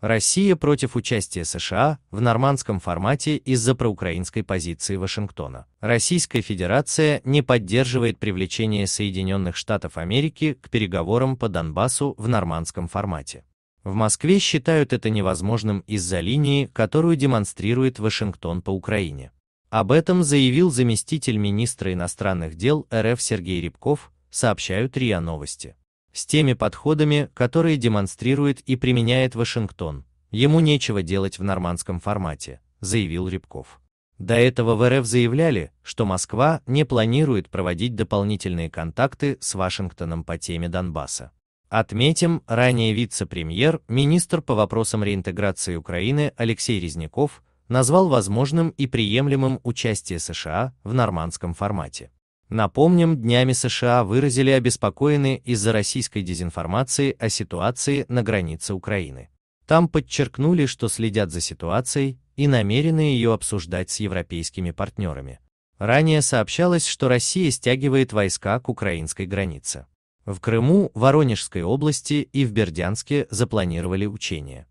Россия против участия США в нормандском формате из-за проукраинской позиции Вашингтона. Российская Федерация не поддерживает привлечение Соединенных Штатов Америки к переговорам по Донбассу в нормандском формате. В Москве считают это невозможным из-за линии, которую демонстрирует Вашингтон по Украине. Об этом заявил заместитель министра иностранных дел РФ Сергей Рябков, сообщают РИА Новости. С теми подходами, которые демонстрирует и применяет Вашингтон, ему нечего делать в нормандском формате, заявил Рябков. До этого в РФ заявляли, что Москва не планирует проводить дополнительные контакты с Вашингтоном по теме Донбасса. Отметим, ранее вице-премьер, министр по вопросам реинтеграции Украины Алексей Резняков назвал возможным и приемлемым участие США в нормандском формате. Напомним, днями США выразили обеспокоены из-за российской дезинформации о ситуации на границе Украины. Там подчеркнули, что следят за ситуацией и намерены ее обсуждать с европейскими партнерами. Ранее сообщалось, что Россия стягивает войска к украинской границе. В Крыму, Воронежской области и в Бердянске запланировали учения.